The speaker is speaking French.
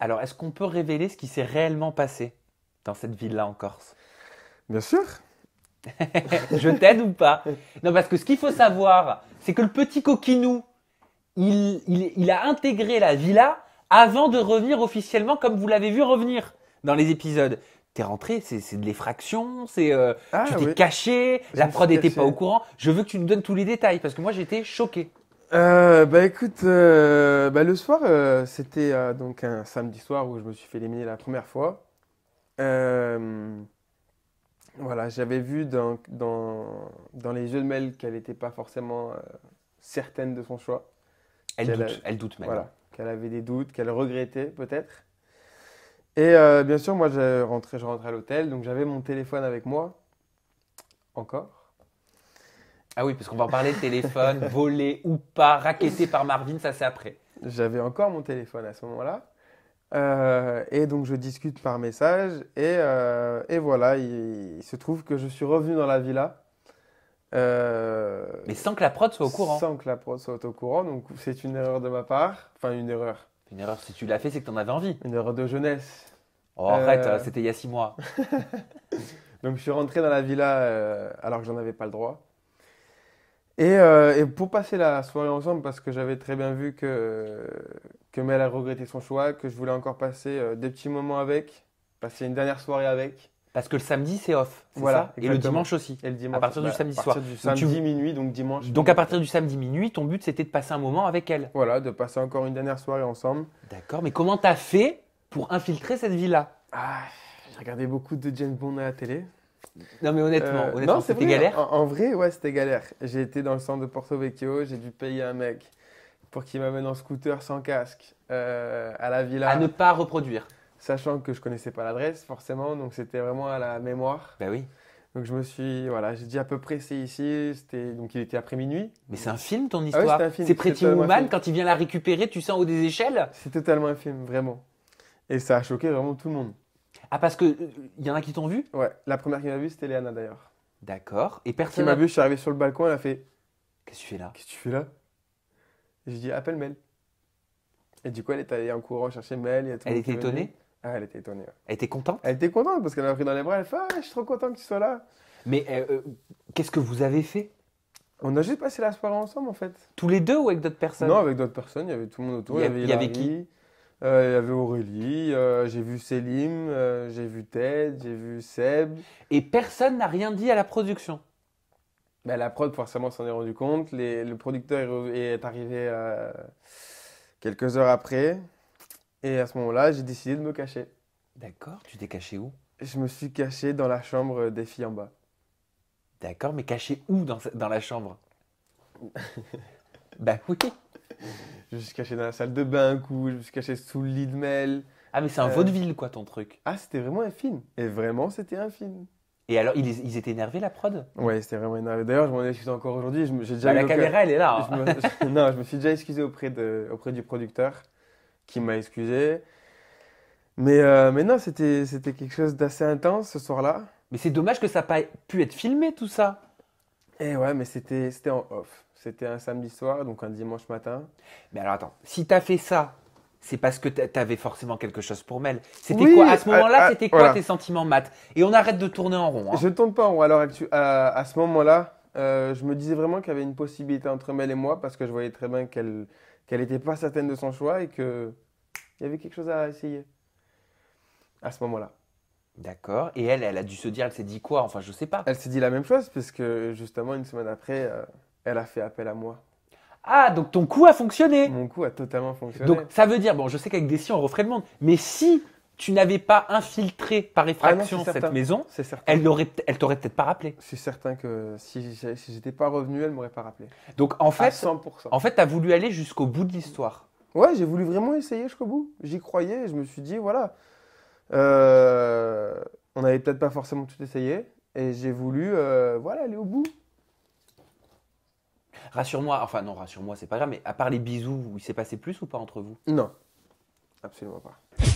Alors, est-ce qu'on peut révéler ce qui s'est réellement passé dans cette ville-là en Corse Bien sûr. je t'aide ou pas Non, parce que ce qu'il faut savoir, c'est que le petit coquinou, il, a intégré la villa avant de revenir officiellement comme vous l'avez vu revenir dans les épisodes. T'es rentré, c'est de l'effraction, c'est euh, ah tu t'es caché, la prod n'était pas au courant. Je veux que tu nous donnes tous les détails parce que moi j'étais choqué. Euh, bah écoute, euh, bah, le soir, euh, c'était donc un samedi soir où je me suis fait éliminer la première fois. voilà, j'avais vu dans, dans, les yeux de Mel qu'elle n'était pas forcément certaine de son choix. Elle, doute, elle doute même. Voilà, qu'elle avait des doutes, qu'elle regrettait peut-être. Et bien sûr, moi, j'ai rentré, je rentrais à l'hôtel, donc j'avais mon téléphone avec moi, encore. Ah oui, parce qu'on va en parler téléphone, volé ou pas, racketté par Marvin, ça c'est après. J'avais encore mon téléphone à ce moment-là. Euh, et donc je discute par message et, euh, et voilà, il, se trouve que je suis revenu dans la villa. Euh, Mais sans que la prod soit au courant. Sans que la prod soit au courant, donc c'est une erreur de ma part. Enfin une erreur. Une erreur, si tu l'as fait, c'est que tu en avais envie. Une erreur de jeunesse. Oh, arrête, c'était il y a six mois. donc je suis rentré dans la villa alors que j'en avais pas le droit. Euh, et, pour passer la soirée ensemble, parce que j'avais très bien vu que, que Mel a regretté son choix, que je voulais encore passer euh, des petits moments avec, passer une dernière soirée avec. Parce que le samedi, c'est off. Voilà. Ça et le dimanche aussi. Et le dimanche. À partir du samedi soir. À partir du samedi minuit, donc dimanche. Donc à partir du samedi minuit, ton but, c'était de passer un moment avec elle. Voilà, de passer encore une dernière soirée ensemble. D'accord, mais comment t'as fait pour infiltrer cette vie-là ah, J'ai regardé beaucoup de James Bond à la télé. Non, mais honnêtement, euh, c'était galère. En, vrai, ouais, c'était galère. J'ai été dans le centre de Porto Vecchio, j'ai dû payer un mec pour qu'il m'amène en scooter sans casque euh, à la villa. À ne pas reproduire. Sachant que je connaissais pas l'adresse, forcément, donc c'était vraiment à la mémoire. Bah oui. Donc je me suis, voilà, j'ai dit à peu près c'est ici, donc il était après minuit. Mais c'est un film ton ah histoire. c'est Pretty Woman quand il vient la récupérer, tu sens haut des échelles. C'est totalement un film, vraiment. Et ça a choqué vraiment tout le monde. Ah, parce que euh, y en a qui t'ont vu Ouais, la première qui m'a vu, c'était Léana d'ailleurs. D'accord. Et personne. Qui m'a vu, je suis arrivé sur le balcon, elle a fait Qu'est-ce que tu fais là Qu'est-ce que tu fais là J'ai dit, Appelle Mel. Et du coup, elle est allée en courant chercher Mel. elle était étonnée Ah, elle était étonnée. Elle était contente Elle était contente parce qu'elle m'a pris dans les bras, elle fait Ah, je suis trop content que tu sois là. Mais euh, euh, qu'est-ce que vous avez fait on a juste passé la soirée ensemble en fait. Tous les deux ou avec d'autres personnes Non, avec d'autres personnes, il y avait tout le monde autour. il y avait qui euh, il y avait Aurélie, euh, j'ai vu Selim, euh, j'ai vu Ted, j'ai vu Seb. Et personne n'a rien dit à la production. Bah, la prod forcément s'en est rendu compte. le producteur est, arrivé quelques heures après. Et à ce moment-là, j'ai décidé de me cacher. D'accord. Tu t'es caché où Je me suis caché dans la chambre des filles en bas. D'accord, mais caché où dans, dans la chambre Bah oui je me suis caché dans la salle de bain un coup, je me suis caché sous le lit de Mel. Ah, mais c'est un euh. vaudeville, quoi, ton truc. Ah, c'était vraiment un film. Et vraiment, c'était un film. Et alors, ils, ils, étaient énervés, la prod Ouais, c'était vraiment énervé. D'ailleurs, je m'en excuse encore aujourd'hui. j'ai déjà bah, la caméra, elle est là. non, je me suis déjà excusé auprès, de, auprès du producteur qui m'a excusé. Mais, euh, mais non, c'était, c'était quelque chose d'assez intense ce soir-là. Mais c'est dommage que ça n'a pas pu être filmé, tout ça. Et eh ouais, mais c'était en off. C'était un samedi soir, donc un dimanche matin. Mais alors attends, si t'as fait ça, c'est parce que t'avais forcément quelque chose pour Mel. C'était quoi à ce euh, moment-là euh, C'était quoi tes sentiments, Matt Et on arrête de tourner en rond. Hein. Je tourne pas en rond. Alors à, ce moment-là, euh, je me disais vraiment qu'il y avait une possibilité entre Mel et moi parce que je voyais très bien qu'elle qu'elle n'était pas certaine de son choix et que il y avait quelque chose à essayer. À ce moment-là. D'accord. Et elle, elle a dû se dire, elle s'est dit quoi Enfin, je sais pas. Elle s'est dit la même chose, puisque justement, une semaine après, euh, elle a fait appel à moi. Ah, donc ton coup a fonctionné Mon coup a totalement fonctionné. Donc ça veut dire, bon, je sais qu'avec des si on referait le monde, mais si tu n'avais pas infiltré par ah effraction cette maison, elle elle t'aurait peut-être pas rappelé. C'est certain que si, j'étais pas revenu, elle m'aurait pas rappelé. Donc en fait, tu 100%. en fait, as voulu aller jusqu'au bout de l'histoire. Ouais, j'ai voulu vraiment essayer jusqu'au bout. J'y croyais. je me suis dit, voilà, euh, on n'avait peut-être pas forcément tout essayé. Et j'ai voulu, euh, voilà, aller au bout. Rassure-moi, enfin non, rassure-moi, c'est pas grave, mais à part les bisous, il s'est passé plus ou pas entre vous Non, absolument pas.